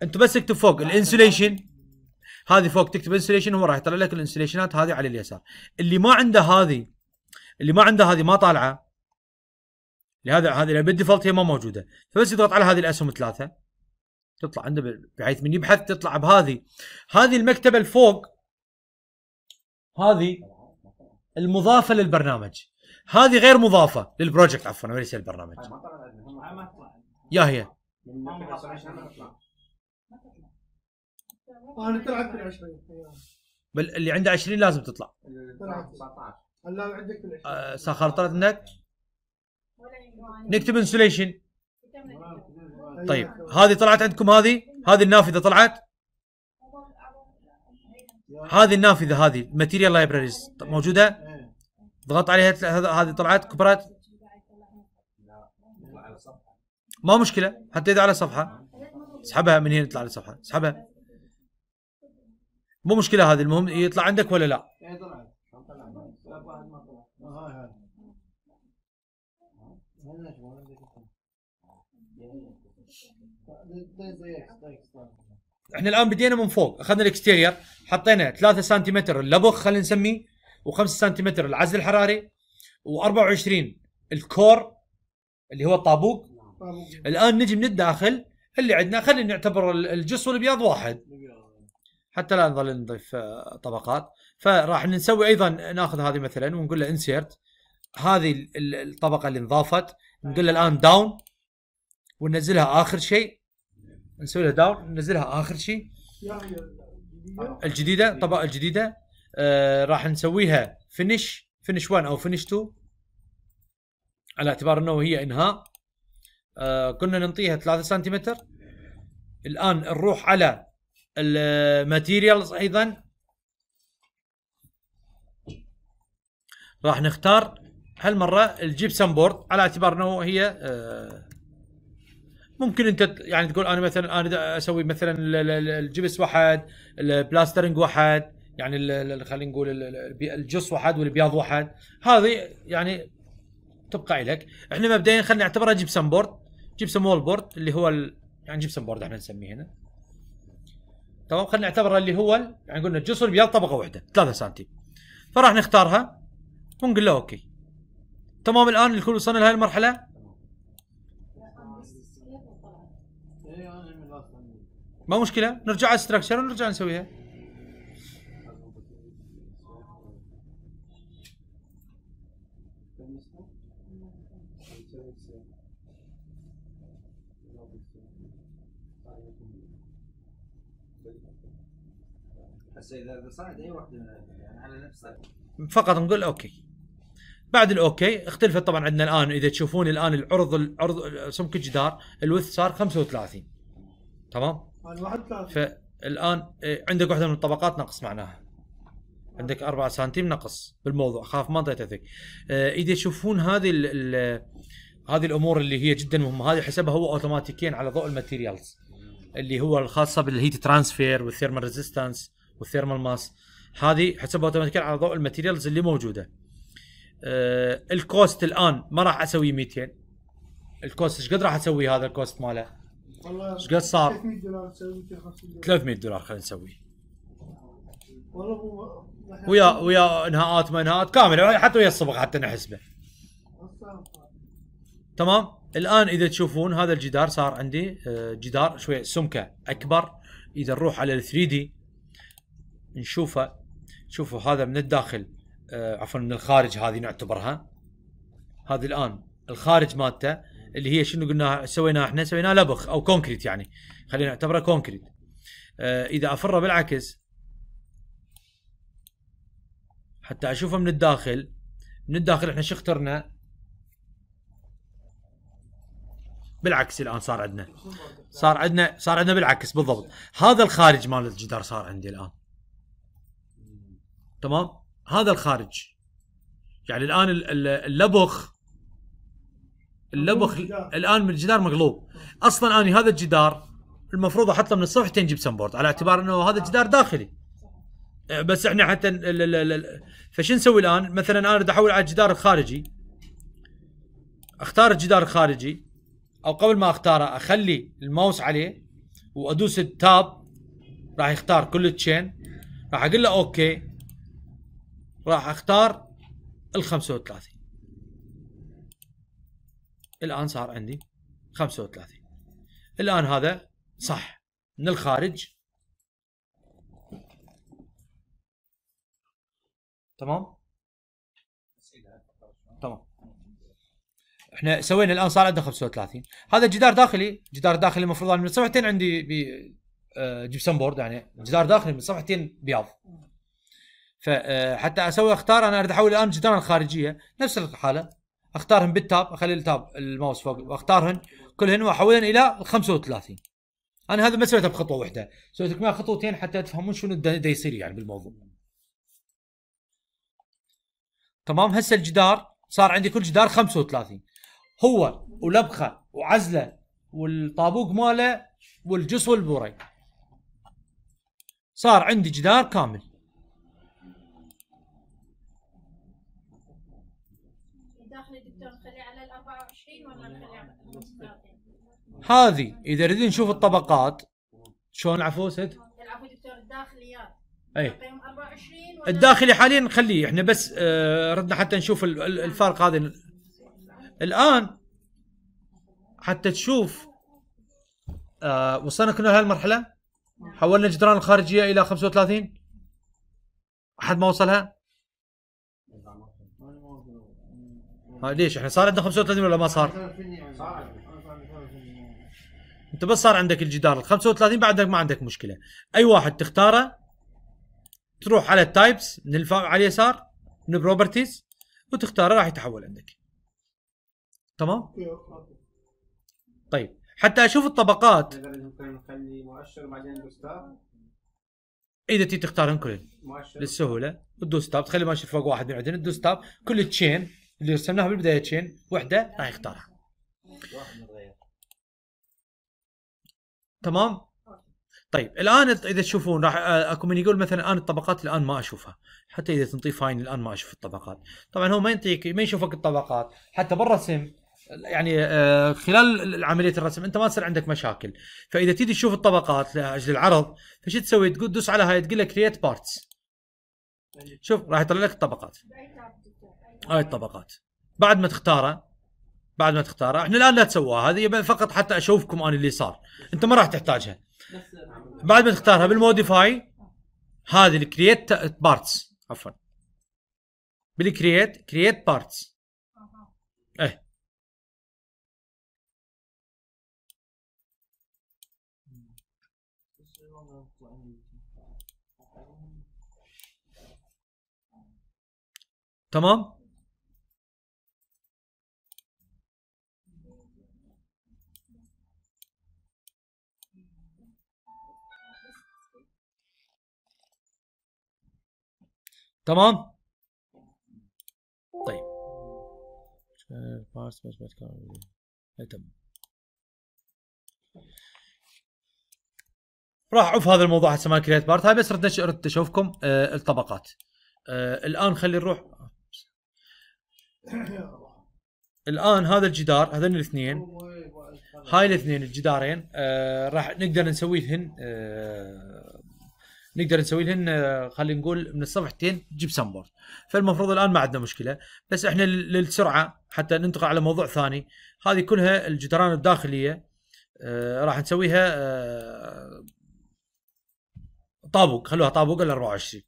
انتم بس اكتب فوق الانسوليشن هذه فوق تكتب انسوليشن هو راح يطلع لك الانسوليشنات هذه على اليسار اللي ما عنده هذه اللي ما عنده هذه ما طالعه لهذا هذه بالديفولت هي ما موجوده فبس يضغط على هذه الاسهم الثلاثه تطلع عنده بحيث من يبحث تطلع بهذه هذه المكتبه الفوق هذه المضافه للبرنامج هذه غير مضافه للبروجكت عفوا وليس البرنامج يا هي آه، بل اللي عنده 20 لازم تطلع اللي عندك 19 عندك سخر طلعت عندك نكتب انسوليشن طيب،, طيب هذه طلعت عندكم هذه هذه النافذه طلعت هذه النافذه هذه ماتيريال لايبراريز موجوده ضغط عليها هذه طلعت كبرت ما مشكله حتى اذا على صفحه اسحبها من هنا تطلع على صفحه اسحبها مو مشكله هذه المهم يطلع عندك ولا لا إيه، احنا الان بدينا من فوق اخذنا الاكستيرير حطينا 3 سنتيمتر اللبخ خلينا نسميه و5 سنتيمتر العزل الحراري و24 الكور اللي هو الطابوق الان نجي من الداخل اللي عندنا خلينا نعتبر الجص الابيض واحد حتى لا نظل نضيف آه، طبقات فراح نسوي ايضا ناخذ هذه مثلا ونقول له انسيرت هذه الطبقه اللي انضافت نقول له الان داون وننزلها اخر شيء نسوي لها داون ننزلها اخر شيء الجديده الطبقه الجديده آه راح نسويها فينش فينش 1 او فينش 2 على اعتبار انه هي انهاء آه كنا ننطيها 3 سنتيمتر الان نروح على الماتيريالز ايضا راح نختار هالمره الجبسن بورد على اعتبار انه هي آه ممكن انت يعني تقول انا مثلا انا اسوي مثلا الجبس واحد البلاسترنج واحد يعني خلينا نقول الجص واحد والبياض واحد هذه يعني تبقى لك احنا مبدئيا خلينا نعتبرها جبسن بورد جبسن وول بورد اللي هو ال... يعني جبسن بورد احنا نسميه هنا تمام خلينا نعتبرها اللي هو ال... يعني قلنا الجص والبياض طبقه واحده 3 سم فراح نختارها ونقول له اوكي تمام الان الكل وصلنا لهي المرحله ما مشكله نرجع على الستراكشر ونرجع نسويها اذا صعد اي واحده من يعني على نفسها فقط نقول اوكي بعد الاوكي اختلفت طبعا عندنا الان اذا تشوفون الان العرض العرض سمك الجدار الوث صار 35 تمام فالان إيه، عندك واحده من الطبقات نقص معناها عندك 4 سنتيم نقص بالموضوع اخاف ما انطيتك إيه، اذا تشوفون هذه الـ الـ هذه الامور اللي هي جدا مهمه هذه حسبها هو اوتوماتيكيا على ضوء الماتيريالز اللي هو الخاصه بالهيت ترانسفير والثيرمال ريزيستانس والثيرمال ماس هذه حسبها اوتوماتيكيا على ضوء الماتيريالز اللي موجوده إيه، الكوست الان ما راح اسوي 200 الكوست ايش قد راح اسوي هذا الكوست ماله والله ايش قد صار؟ 300 دولار تسوي 250 دولار 300 دولار خلينا نسوي والله هو ويا ويا انهاءات ما انهاءات كامله حتى ويا الصبغ حتى نحسبه تمام الان اذا تشوفون هذا الجدار صار عندي آه، جدار شويه سمكه اكبر اذا نروح على ال 3 دي نشوفه شوفوا هذا من الداخل آه، عفوا من الخارج هذه نعتبرها هذه الان الخارج مالته اللي هي شنو قلنا سويناها احنا سويناها لبخ او كونكريت يعني خلينا نعتبره كونكريت آه اذا افره بالعكس حتى اشوفه من الداخل من الداخل احنا شو اخترنا بالعكس الان صار عندنا صار عندنا صار عندنا بالعكس بالضبط هذا الخارج مال الجدار صار عندي الان تمام هذا الخارج يعني الان اللبخ اللبخ الان من الجدار مقلوب اصلا اني هذا الجدار المفروض احط له من الصبح تنجيب بورد على اعتبار انه هذا الجدار داخلي أه، بس احنا حتى فشو نسوي الان مثلا انا بدي احول على الجدار الخارجي اختار الجدار الخارجي او قبل ما اختاره اخلي الماوس عليه وادوس التاب راح يختار كل التشين راح اقول له اوكي راح اختار ال 35 الان صار عندي 35 الان هذا صح من الخارج تمام تمام احنا سوينا الان صار عندنا 35 هذا جدار داخلي جدار داخلي المفروض من صفحتين عندي بي آه، جبسون بورد يعني جدار داخلي من صفحتين بياض فحتى آه، اسوي اختار انا اريد احول الان جدار خارجيه نفس الحاله اختارهم بالتاب اخلي التاب الماوس فوق واختارهن كلهن واحولهن الى ال 35 انا هذا ما سويته بخطوه واحده سويت لكم خطوتين حتى تفهمون شنو دا يصير يعني بالموضوع تمام هسه الجدار صار عندي كل جدار 35 هو ولبخه وعزله والطابوق ماله والجص والبوري صار عندي جدار كامل هذه اذا نريد نشوف الطبقات شلون العفو سد؟ العفو دكتور الداخليات اي الداخلي حاليا نخليه احنا بس آه، ردنا حتى نشوف الفرق هذا الان حتى تشوف آه، وصلنا كنا لهالمرحله نعم. حولنا الجدران الخارجيه الى 35 احد ما وصلها ليش احنا صار عندنا 35 ولا ما صار؟ صار انت بس صار عندك الجدار ال 35 بعدك ما عندك مشكله اي واحد تختاره تروح على التايبس من على اليسار من البروبرتيز وتختاره راح يتحول عندك تمام طيب حتى اشوف الطبقات اذا تي تختارهم كلهم للسهوله تدوس تاب تخلي ماشي فوق واحد من عندنا تدوس تاب كل تشين اللي رسمناها بالبدايه تشين وحده راح يختارها تمام طيب الان اذا تشوفون راح آه، اكو من يقول مثلا انا الطبقات الان ما اشوفها حتى اذا تنطي فاين الان ما اشوف الطبقات طبعا هو ما ينطيك ما يشوفك الطبقات حتى بالرسم يعني آه، خلال عمليه الرسم انت ما تصير عندك مشاكل فاذا تيجي تشوف الطبقات لاجل العرض فشو تسوي تقول دوس على هاي تقول لك كرييت بارتس شوف راح يطلع لك الطبقات هاي الطبقات بعد ما تختاره بعد ما تختاره احنا الان لا تسووها هذه فقط حتى اشوفكم انا اللي صار انت ما راح تحتاجها بعد ما تختارها بالموديفاي هذه الكرييت بارتس عفوا بالكرييت كرييت بارتس ايه تمام تمام طيب تمام راح اعوف هذا الموضوع هسه مال كريت بارت هاي بس ردت اشوفكم آه الطبقات آه الان خلي نروح الان هذا الجدار هذين الاثنين هاي الاثنين الجدارين آه راح نقدر نسويهن آه نقدر نسوي لهن آه، خلينا نقول من الصفحتين جيب سمبورد فالمفروض الان ما عندنا مشكله بس احنا للسرعه حتى ننتقل على موضوع ثاني هذه كلها الجدران الداخليه آه راح نسويها آه طابق خلوها طابق ال 24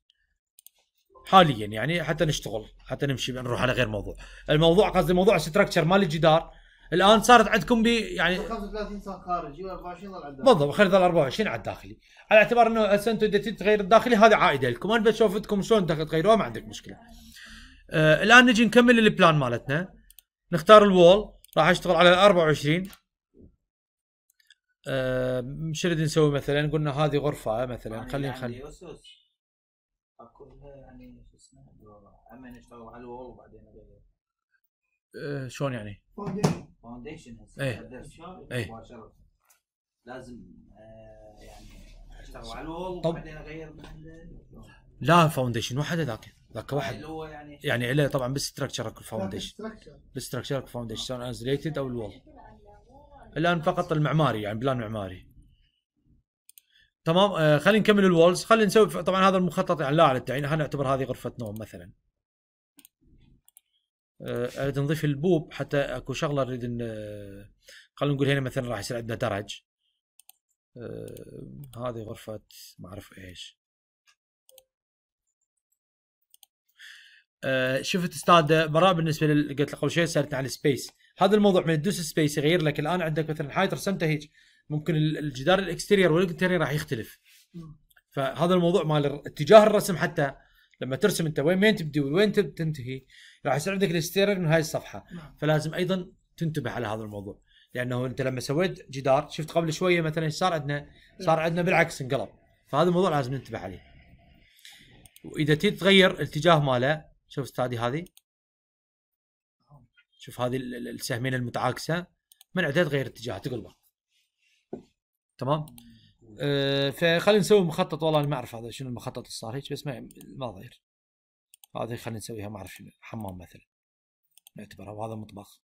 حاليا يعني حتى نشتغل حتى نمشي نروح على غير موضوع الموضوع قصدي موضوع ستراكشر مال الجدار الان صارت عندكم بي يعني 35 صار خارجي و24 ظل على الداخلي بالضبط خلي يظل 24 على الداخلي على اعتبار انه انتم اذا تغير الداخلي هذا عائده لكم انا بشوف عندكم شلون تغيروها ما عندك مشكله آه الان نجي نكمل البلان مالتنا نختار الوول راح اشتغل على ال 24 آه شو نريد نسوي مثلا قلنا هذه غرفه مثلا خلينا نخلي اكو يعني شو اسمه عمي نشتغل على الوول وبعدين آه، شلون يعني؟ فاونديشن فاونديشن ايه مباشره لازم آه، يعني اشتغل على الوول وبعدين اغير محل لا فاونديشن واحد ذاك ذاك واحد اللي هو يعني يعني طبعا بالستركشر اكو فاونديشن بالستركشر اكو فاونديشن سواء ريتد او الوول الان فقط المعماري يعني بلان معماري تمام آه، خلينا نكمل الوولز خلينا نسوي طبعا هذا المخطط يعني لا على التعيين خلينا نعتبر هذه غرفه نوم مثلا آه، اريد نضيف البوب حتى اكو شغله نريد ن... خلينا آه، نقول هنا مثلا راح يصير عندنا درج آه هذه غرفه ما اعرف ايش آه شفت استاذ براء بالنسبه لل... قلت لك قبل شوي سالت عن السبيس هذا الموضوع من الدوس سبيس يغير لك الان عندك مثلا حايط رسمته هيك ممكن الجدار الاكستيرير والانتيرير راح يختلف فهذا الموضوع مال اتجاه الرسم حتى لما ترسم انت وين وين تبدي وين تنتهي راح يصير عندك الاستيرنج من هاي الصفحه نعم. فلازم ايضا تنتبه على هذا الموضوع لانه انت لما سويت جدار شفت قبل شويه مثلا ايش صار عندنا؟ صار عندنا بالعكس انقلب فهذا الموضوع لازم ننتبه عليه. واذا تي تغير الاتجاه ماله شوف استاذي هذه نعم. شوف هذه السهمين المتعاكسه من عدد تغير اتجاهها تقلبه. تمام؟ نعم. أه فخلينا نسوي مخطط والله ما اعرف هذا شنو المخطط الصار هيك بس ما ما ظاهر. هذه خلينا نسويها ما اعرف شنو حمام مثلا نعتبرها وهذا مطبخ